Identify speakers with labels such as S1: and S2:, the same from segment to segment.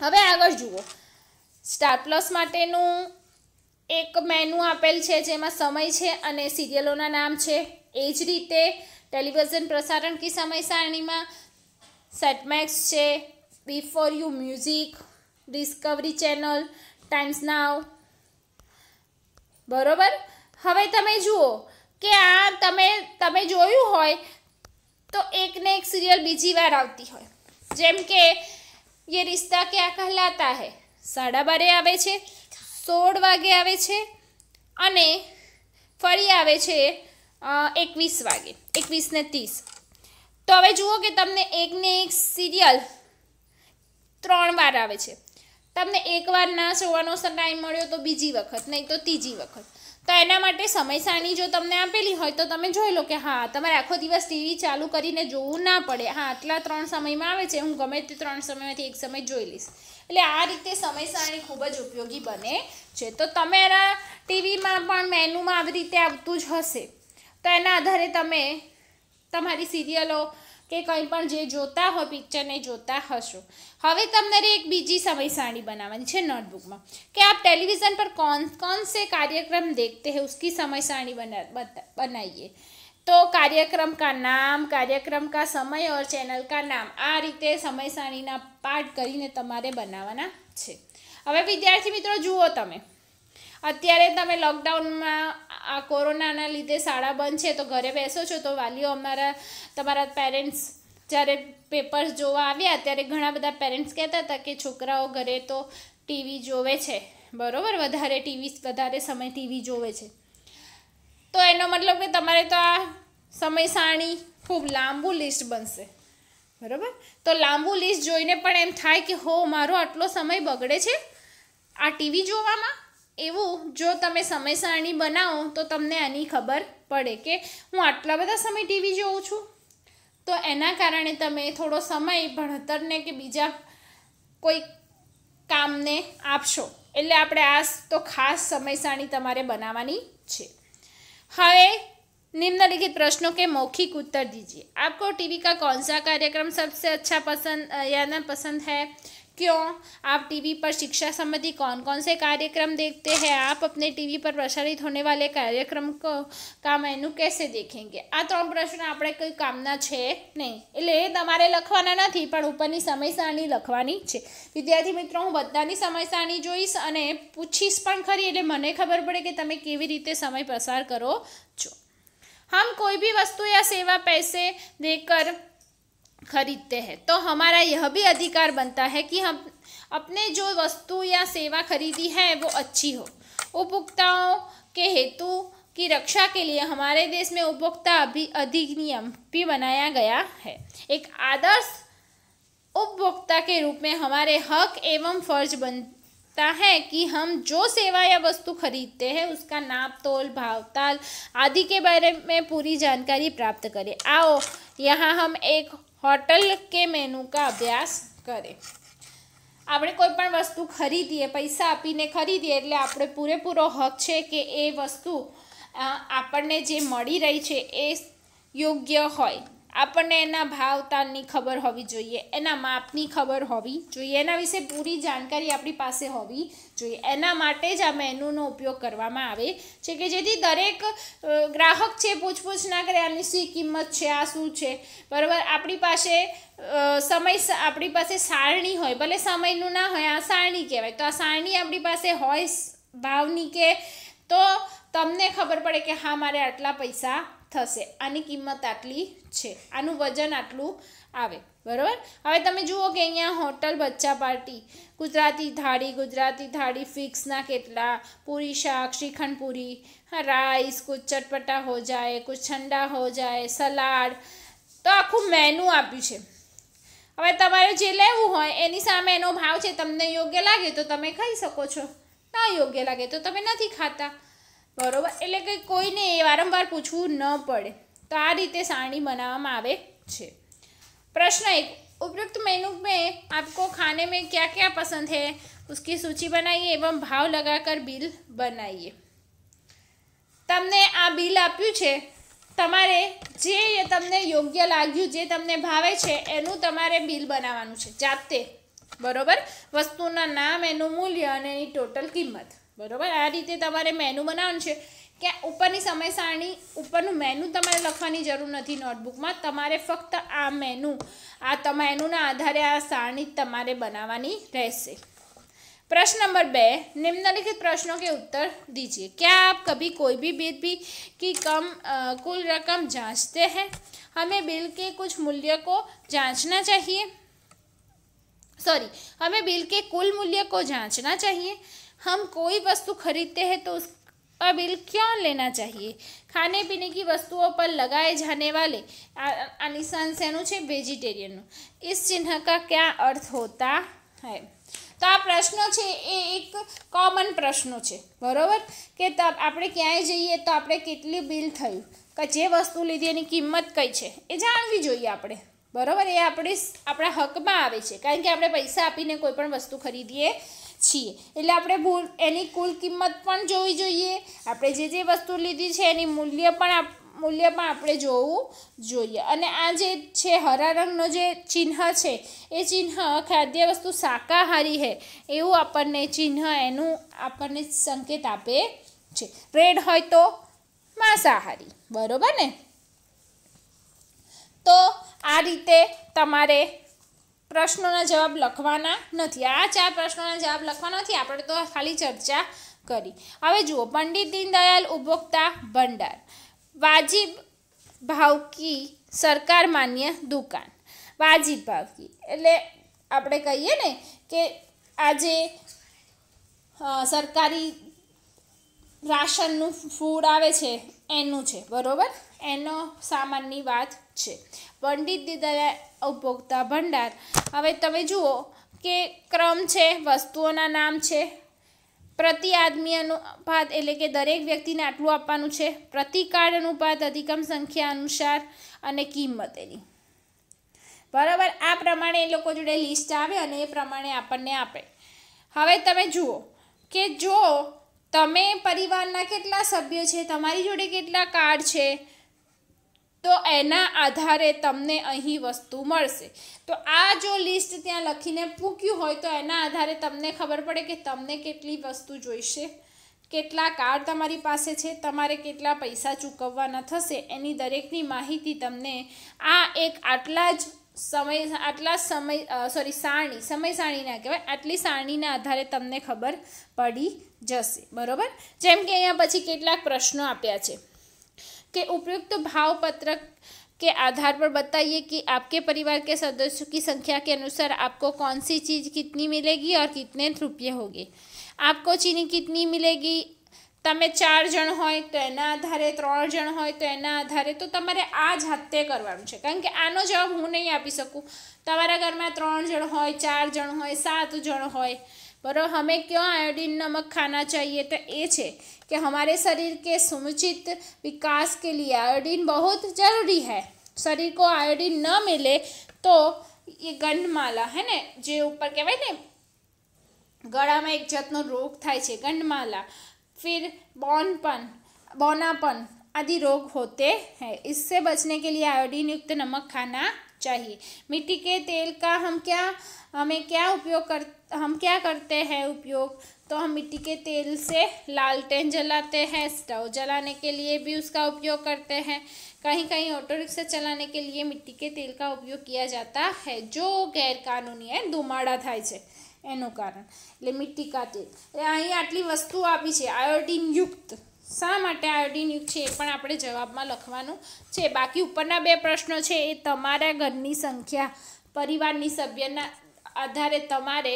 S1: હવે આગળ જુઓ સ્ટાર પ્લસ માટેનું એક મેનુ આપેલ છે જેમાં સમય છે અને સિરિયલોના નામ છે એ જ રીતે ટેલિવિઝન પ્રસારણ કી સમય સારણીમાં સેટમેક્સ છે B U music Discovery channel Times Now બરોબર હવે તમે જુઓ કે આ તમે તમે જોયું હોય તો એકને એક સિરિયલ બીજી વાર આવતી હોય જેમ કે ये રિશ્તા क्या कहलाता હૈ સાડા બારે આવે છે સોળ વાગે આવે છે અને ફરી આવે છે એકવીસ વાગે એકવીસ ને ત્રીસ તો હવે જુઓ કે તમને એકને એક સિરિયલ ત્રણ વાર આવે છે તમને એકવાર ના જોવાનો ટાઈમ મળ્યો તો બીજી વખત નહીં તો ત્રીજી વખત તો એના માટે સમય સારણી જો તમને આપેલી હોય તો તમે જોઈ લો કે હા તમારે આખો દિવસ ટીવી ચાલુ કરીને જોવું ના પડે હા આટલા ત્રણ સમયમાં આવે છે હું ગમે તે ત્રણ સમયમાંથી એક સમય જોઈ લઈશ એટલે આ રીતે સમય સારણી ખૂબ જ ઉપયોગી બને છે તો તમારા ટીવીમાં પણ મેનુમાં આવી રીતે આવતું જ હશે તો એના આધારે તમે તમારી સિરિયલો કે કંઈ પણ જે જોતા હો પિક્ચરને જોતા હશો હવે તમારે એક બીજી સમય સારણી બનાવવાની છે નોટબુકમાં કે આપ ટેલિવિઝન પર કોન કોન સે કાર્યक्रम देखते हैं उसकी समय सारणी बना તો કાર્યક્રમ કા નામ કાર્યક્રમ કા સમય ઓર ચેનલ કા નામ આ રીતે સમય સારણીના પાઠ કરીને તમારે બનાવવાના છે હવે વિદ્યાર્થી મિત્રો જુઓ તમે અત્યારે તમે લોકડાઉનમાં આ કોરોનાના લીધે શાળા બંધ છે તો ઘરે બેસો છો તો વાલીઓ અમારા તમારા પેરેન્ટ્સ જ્યારે પેપર્સ જોવા આવ્યા ત્યારે ઘણા બધા પેરેન્ટ્સ કહેતા હતા કે છોકરાઓ ઘરે તો ટીવી જોવે છે બરાબર વધારે ટીવી વધારે સમય ટીવી જોવે છે તો એનો મતલબ કે તમારે તો આ સમય સાણી ખૂબ લાંબુ લિસ્ટ બનશે બરાબર તો લાંબુ લિસ્ટ જોઈને પણ એમ થાય કે હો મારો આટલો સમય બગડે છે આ ટીવી જોવામાં એવું જો તમે સમયસારણી બનાવો તો તમને આની ખબર પડે કે હું આટલા બધા સમય ટીવી જોઉં છું તો એના કારણે તમે થોડો સમય ભણતરને કે બીજા કોઈ કામને આપશો એટલે આપણે આ તો ખાસ સમયસારણી તમારે બનાવવાની છે હવે निम्नलिखित प्रश्नों के मौखिक उत्तर दीजिए आपको टीवी का कौन सा कार्यक्रम सबसे अच्छा पसंद या न पसंद है क्यों आप टीवी पर शिक्षा संबंधी कौन कौन से कार्यक्रम देखते हैं आप अपने टीवी पर प्रसारित होने वाले कार्यक्रम को का मेन्यू कैसे देखेंगे आ तौर तो प्रश्न आप कोई कामना है नहीं एट लखवा नहीं पर ऊपर की समय सारणी लखवा विद्यार्थी मित्रों हूँ बदा की समय सारणी जीश और पूछीश पड़ ए मैंने खबर पड़े कि ते के रीते समय पसार करो छो हम कोई भी वस्तु या सेवा पैसे देकर खरीदते हैं तो हमारा यह भी अधिकार बनता है कि हम अपने जो वस्तु या सेवा खरीदी है वो अच्छी हो उपभोक्ताओं के हेतु की रक्षा के लिए हमारे देश में उपभोक्ता अभी अधिनियम भी बनाया गया है एक आदर्श उपभोक्ता के रूप में हमारे हक एवं फर्ज बन सकता है कि हम जो सेवा या वस्तु खरीदते हैं उसका नाप तोल भाव ताल आदि के बारे में पूरी जानकारी प्राप्त करें आओ यहाँ हम एक હોટલ કે મેનુ કા અભ્યાસ કરે આપણે કોઈ પણ વસ્તુ ખરીદીએ પૈસા આપીને ખરીદીએ એટલે આપણે પૂરેપૂરો હક છે કે એ વસ્તુ આપણને જે મળી રહી છે એ યોગ્ય હોય આપણને એના ભાવ તાલની ખબર હોવી જોઈએ એના માપની ખબર હોવી જોઈએ એના વિશે પૂરી જાણકારી આપણી પાસે હોવી જોઈએ એના માટે જ આ મેનૂનો ઉપયોગ કરવામાં આવે છે કે જેથી દરેક ગ્રાહક છે પૂછપૂછ ના કરે આની શી કિંમત છે આ શું છે બરાબર આપણી પાસે સમય આપણી પાસે સારણી હોય ભલે સમયનું ના હોય આ સારણી કહેવાય તો આ સારણી આપણી પાસે હોય ભાવની કે તો તમને ખબર પડે કે હા મારે આટલા પૈસા થશે આની કિંમત આટલી છે આનું વજન આટલું આવે બરાબર હવે તમે જુઓ કે અહીંયા હોટલ બચ્ચા પાર્ટી ગુજરાતી થાળી ગુજરાતી થાળી ફિક્સના કેટલા પૂરી શાક શ્રીખંડ પૂરી રાઈસ કુછ ચટપટા હો જાય કુછ ઠંડા હો જાય સલાડ તો આખું મેનુ આપ્યું છે હવે તમારે જે લેવું હોય એની સામે એનો ભાવ છે તમને યોગ્ય લાગે તો તમે ખાઈ શકો છો ના યોગ્ય લાગે તો તમે નથી ખાતા બરોબર એટલે કે કોઈને એ વારંવાર પૂછવું ન પડે તો આ રીતે સારણી બનાવવામાં આવે છે પ્રશ્ન એક उपयुक्त મેનુ મેં આપકો ખાને મેં क्या क्या પસંદ है ઉસકી સૂચિ બનાવીએ एवं ભાવ લગાકર બિલ બનાવીએ તમને આ બિલ આપ્યું છે તમારે જે તમને યોગ્ય લાગ્યું જે તમને ભાવે છે એનું તમારે બિલ બનાવવાનું છે જાતે બરોબર વસ્તુના નામ એનું મૂલ્ય અને એની ટોટલ કિંમત બરોબર આ રીતે તમારે મેનુ બનાવન છે કે ઉપરની સમય સારણી ઉપરનું મેનુ તમારે લખવાની જરૂર નથી નોટબુકમાં તમારે ફક્ત આ મેનુ આ તમા એનું ના આધારે આ સારણી તમારે બનાવવાની રહેશે પ્રશ્ન નંબર 2 निम्नलिखित प्रश्नों के उत्तर दीजिए क्या आप कभी कोई भी भेद भी की कम कुल रकम जांचते हैं हमें बिल के कुछ मूल्य को जांचना चाहिए सॉरी हमें बिल के कुल मूल्य को जांचना चाहिए हम कोई वस्तु खरीदते हैं तो उसका बिल क्यों लेना चाहिए ખાને પીને વસ્તુઓ પર લગાએ જાને વાલે આ નિશાન શેનું છે વેજીટેરિયનનું ઇસ ચિહ્ન કા ક્યાં અર્થ હોતા હૈ તો આ પ્રશ્નો છે એ એક કોમન પ્રશ્નો છે બરાબર કે આપણે ક્યાંય જઈએ તો આપણે કેટલી બિલ થયું કે જે વસ્તુ લીધી એની કિંમત કઈ છે એ જાણવી જોઈએ આપણે બરાબર એ આપણી આપણા હકમાં આવે છે કારણ કે આપણે પૈસા આપીને કોઈ પણ વસ્તુ ખરીદીએ છીએ એટલે આપણે ભૂલ એની કુલ કિંમત પણ જોવી જોઈએ આપણે જે જે વસ્તુ લીધી છે એની મૂલ્ય પણ મૂલ્ય પણ આપણે જોવું જોઈએ અને આ જે છે હરા રંગનો જે ચિહ્ન છે એ ચિહ્ન ખાદ્ય વસ્તુ શાકાહારી હે એવું આપણને ચિહ્ન એનું આપણને સંકેત આપે છે રેડ હોય તો માંસાહારી બરાબર ને તો આ રીતે તમારે પ્રશ્નોના જવાબ લખવાના નથી આ ચાર પ્રશ્નોના જવાબ લખવાના નથી આપણે તો ખાલી ચર્ચા કરી હવે જુઓ પંડિત દીનદયાલ ઉપભોક્તા ભંડાર વાજિબ ભાવકી સરકાર માન્ય દુકાન વાજીબ ભાવકી એટલે આપણે કહીએ ને કે આજે સરકારી રાશનનું ફૂડ આવે છે એનું છે બરાબર એનો સામાનની વાત છે પંડિત દીદયા ઉપભોક્તા ભંડાર હવે તમે જુઓ કે ક્રમ છે વસ્તુઓના નામ છે પ્રતિ આદમી અનુપાત એટલે કે દરેક વ્યક્તિને આટલું આપવાનું છે પ્રતિ અનુપાત અધિકમ સંખ્યા અનુસાર અને કિંમત એની બરાબર આ પ્રમાણે એ લોકો જોડે લિસ્ટ આવે અને એ પ્રમાણે આપણને આપે હવે તમે જુઓ કે જો તમે પરિવારના કેટલા સભ્યો છે તમારી જોડે કેટલા કાર્ડ છે તો એના આધારે તમને અહીં વસ્તુ મળશે તો આ જો લિસ્ટ ત્યાં લખીને મૂક્યું હોય તો એના આધારે તમને ખબર પડે કે તમને કેટલી વસ્તુ જોઈશે કેટલા કાર્ડ તમારી પાસે છે તમારે કેટલા પૈસા ચૂકવવાના થશે એની દરેકની માહિતી તમને આ એક આટલા જ સમય આટલા સમય સોરી સારણી સમય સારણીના કહેવાય આટલી સારણીના આધારે તમને ખબર પડી જશે બરાબર જેમ કે અહીંયા પછી કેટલાક પ્રશ્નો આપ્યા છે કે ઉપયુક્ત ભાવપત્રક કે આધાર પર बताइए કે આપકે પરિવાર કે सदस्यों की संख्या के अनुसार आपको कौन सी चीज़ कितनी मिलेगी और कितने रुपये होंगे आपको चीनी कितनी તમે ચાર જણ હોય તો એના આધારે ત્રણ જણ હોય તો એના આધારે તો તમારે આ જાતે કરવાનું છે કારણ કે આનો જવાબ હું નહીં આપી શકું તમારા ઘરમાં ત્રણ જણ હોય ચાર જણ હોય સાત જણ હોય બરાબર અમે કયો આયોડીન નમક ખાના ચાહીએ તો એ છે કે અમારે શરીર કે સમુચિત વિકાસ કે लिए आयोडीन બહુ જરૂરી है શરીર કો आयोडीन ન મિલે તો એ ગંડમાલા હે ને જે ઉપર કહેવાય ને ગળામાં એક જાતનો રોગ થાય છે ગંડમાલા फिर बौनपन बौनापन आदि रोग होते हैं इससे बचने के लिए आयोडीन युक्त नमक खाना चाहिए मिट्टी के तेल का हम क्या हमें क्या उपयोग कर हम क्या करते हैं उपयोग तो हम मिट्टी के तेल से लालटेन जलाते हैं स्टव जलाने के लिए भी उसका उपयोग करते हैं कहीं कहीं ऑटो रिक्शा चलाने के लिए मिट्टी के तेल का उपयोग किया जाता है जो गैरकानूनी है धुमाड़ा थाय એનું કારણ એટલે મીઠી તેલ એટલે અહીં આટલી વસ્તુ આપી છે આયોડિનયુક્ત શા માટે આયોડિનયુક્ત છે એ પણ આપણે જવાબમાં લખવાનું છે બાકી ઉપરના બે પ્રશ્નો છે એ તમારા ઘરની સંખ્યા પરિવારની સભ્યના આધારે તમારે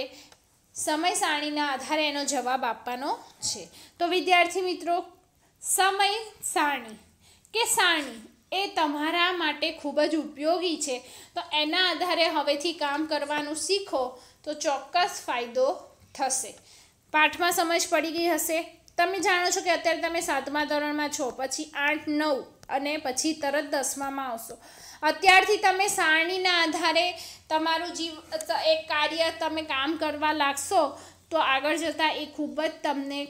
S1: સમય સારણીના આધારે એનો જવાબ આપવાનો છે તો વિદ્યાર્થી મિત્રો સમય સારણી કે સારણી એ તમારા માટે ખૂબ જ ઉપયોગી છે તો એના આધારે હવેથી કામ કરવાનું શીખો તો ચોક્કસ ફાયદો થશે પાઠમાં સમજ પડી ગઈ હશે તમે જાણો છો કે અત્યારે તમે સાતમા ધોરણમાં છો પછી આઠ નવ અને પછી તરત દસમામાં આવશો અત્યારથી તમે સારણીના આધારે તમારું જીવ એક કાર્ય તમે કામ કરવા લાગશો તો આગળ જતાં એ ખૂબ જ તમને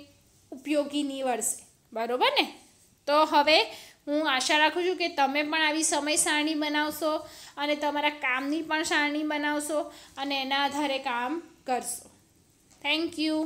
S1: ઉપયોગી નીવડશે બરાબર ને તો હવે હું આશા રાખું છું કે તમે પણ આવી સમય સારણી બનાવશો અને તમારા કામની પણ સારણી બનાવશો અને એના આધારે કામ કરશો થેન્ક યુ